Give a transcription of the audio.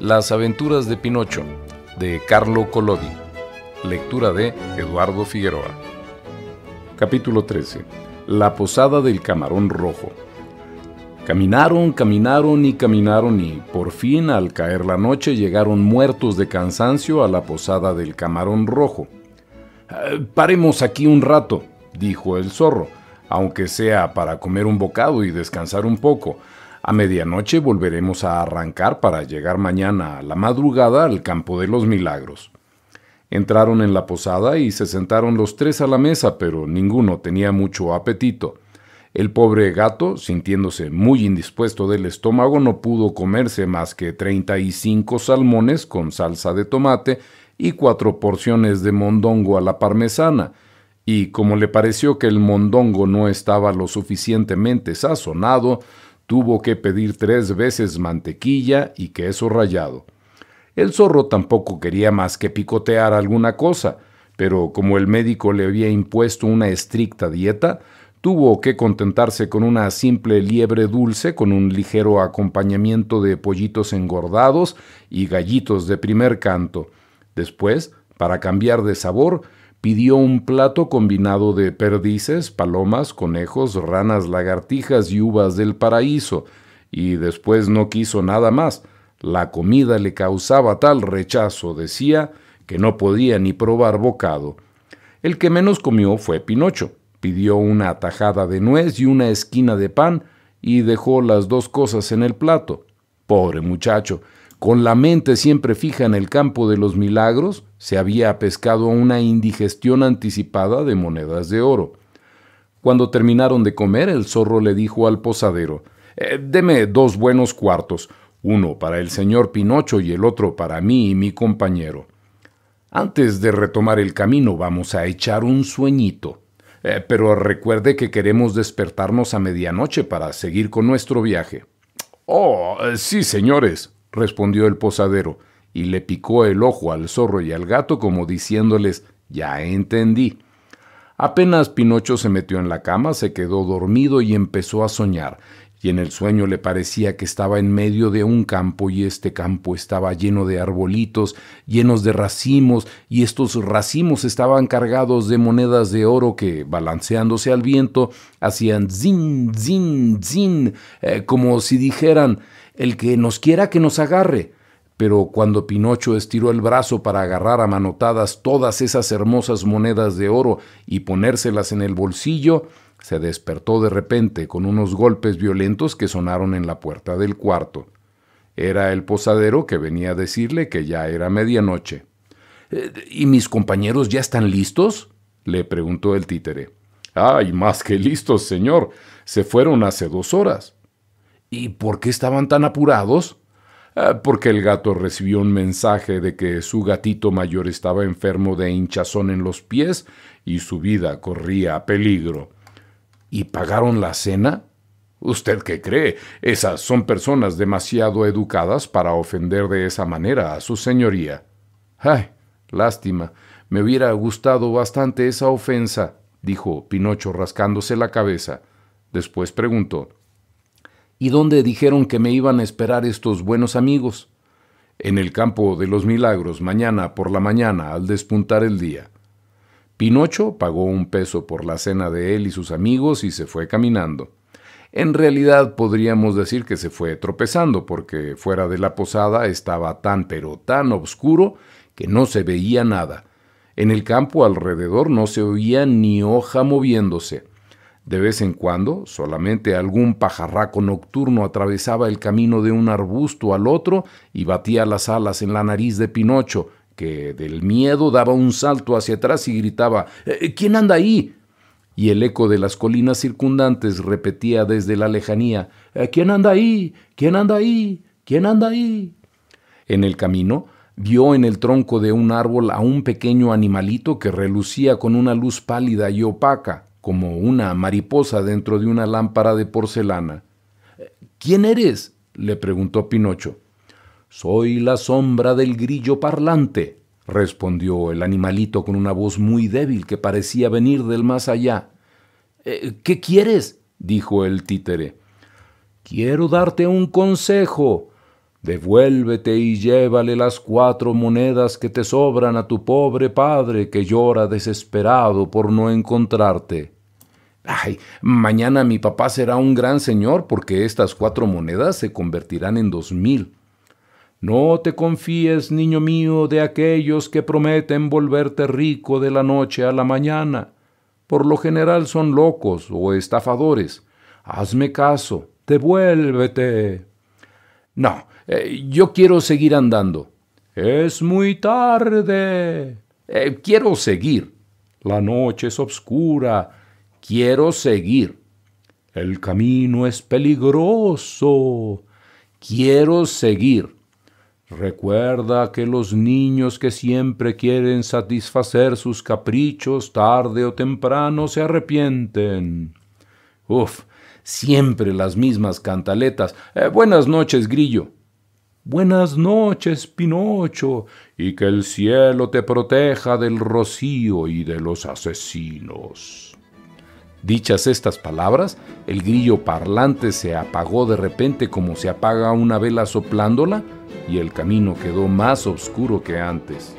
Las aventuras de Pinocho, de Carlo Collodi. Lectura de Eduardo Figueroa. Capítulo 13. La posada del camarón rojo. Caminaron, caminaron y caminaron y por fin al caer la noche llegaron muertos de cansancio a la posada del camarón rojo. Eh, paremos aquí un rato, dijo el zorro, aunque sea para comer un bocado y descansar un poco. A medianoche volveremos a arrancar para llegar mañana a la madrugada al campo de los milagros. Entraron en la posada y se sentaron los tres a la mesa, pero ninguno tenía mucho apetito. El pobre gato, sintiéndose muy indispuesto del estómago, no pudo comerse más que treinta y cinco salmones con salsa de tomate y cuatro porciones de mondongo a la parmesana, y como le pareció que el mondongo no estaba lo suficientemente sazonado, Tuvo que pedir tres veces mantequilla y queso rallado. El zorro tampoco quería más que picotear alguna cosa, pero como el médico le había impuesto una estricta dieta, tuvo que contentarse con una simple liebre dulce con un ligero acompañamiento de pollitos engordados y gallitos de primer canto. Después, para cambiar de sabor, pidió un plato combinado de perdices, palomas, conejos, ranas, lagartijas y uvas del paraíso, y después no quiso nada más. La comida le causaba tal rechazo, decía, que no podía ni probar bocado. El que menos comió fue Pinocho. Pidió una tajada de nuez y una esquina de pan, y dejó las dos cosas en el plato. Pobre muchacho, con la mente siempre fija en el campo de los milagros, se había pescado una indigestión anticipada de monedas de oro. Cuando terminaron de comer, el zorro le dijo al posadero, eh, Deme dos buenos cuartos, uno para el señor Pinocho y el otro para mí y mi compañero. Antes de retomar el camino vamos a echar un sueñito. Eh, pero recuerde que queremos despertarnos a medianoche para seguir con nuestro viaje. Oh, sí, señores, respondió el posadero, y le picó el ojo al zorro y al gato como diciéndoles ya entendí. Apenas Pinocho se metió en la cama, se quedó dormido y empezó a soñar, y en el sueño le parecía que estaba en medio de un campo y este campo estaba lleno de arbolitos, llenos de racimos, y estos racimos estaban cargados de monedas de oro que, balanceándose al viento, hacían zin, zin, zin, eh, como si dijeran, el que nos quiera que nos agarre. Pero cuando Pinocho estiró el brazo para agarrar a manotadas todas esas hermosas monedas de oro y ponérselas en el bolsillo, se despertó de repente con unos golpes violentos que sonaron en la puerta del cuarto. Era el posadero que venía a decirle que ya era medianoche. Eh, ¿Y mis compañeros ya están listos? le preguntó el títere. Ay, más que listos, señor. Se fueron hace dos horas. ¿Y por qué estaban tan apurados? Ah, porque el gato recibió un mensaje de que su gatito mayor estaba enfermo de hinchazón en los pies y su vida corría peligro y pagaron la cena? ¿Usted qué cree? Esas son personas demasiado educadas para ofender de esa manera a su señoría. Ay, lástima. Me hubiera gustado bastante esa ofensa, dijo Pinocho rascándose la cabeza. Después preguntó ¿Y dónde dijeron que me iban a esperar estos buenos amigos? En el campo de los milagros, mañana por la mañana, al despuntar el día. Pinocho pagó un peso por la cena de él y sus amigos y se fue caminando. En realidad podríamos decir que se fue tropezando porque fuera de la posada estaba tan pero tan oscuro que no se veía nada. En el campo alrededor no se oía ni hoja moviéndose. De vez en cuando, solamente algún pajarraco nocturno atravesaba el camino de un arbusto al otro y batía las alas en la nariz de Pinocho, que del miedo daba un salto hacia atrás y gritaba eh, eh, ¿Quién anda ahí? Y el eco de las colinas circundantes repetía desde la lejanía eh, ¿Quién anda ahí? ¿Quién anda ahí? ¿Quién anda ahí? En el camino vio en el tronco de un árbol a un pequeño animalito que relucía con una luz pálida y opaca, como una mariposa dentro de una lámpara de porcelana. ¿Quién eres? le preguntó Pinocho. Soy la sombra del grillo parlante, respondió el animalito con una voz muy débil que parecía venir del más allá. Eh, ¿Qué quieres? dijo el títere. Quiero darte un consejo. Devuélvete y llévale las cuatro monedas que te sobran a tu pobre padre que llora desesperado por no encontrarte. Ay, mañana mi papá será un gran señor porque estas cuatro monedas se convertirán en dos mil. No te confíes, niño mío, de aquellos que prometen volverte rico de la noche a la mañana. Por lo general son locos o estafadores. Hazme caso, devuélvete. No, eh, yo quiero seguir andando. Es muy tarde. Eh, quiero seguir. La noche es oscura. Quiero seguir. El camino es peligroso. Quiero seguir. Recuerda que los niños que siempre quieren satisfacer sus caprichos tarde o temprano se arrepienten. Uf, siempre las mismas cantaletas. Eh, buenas noches, grillo. Buenas noches, Pinocho, y que el cielo te proteja del rocío y de los asesinos. Dichas estas palabras, el grillo parlante se apagó de repente como se apaga una vela soplándola, y el camino quedó más oscuro que antes.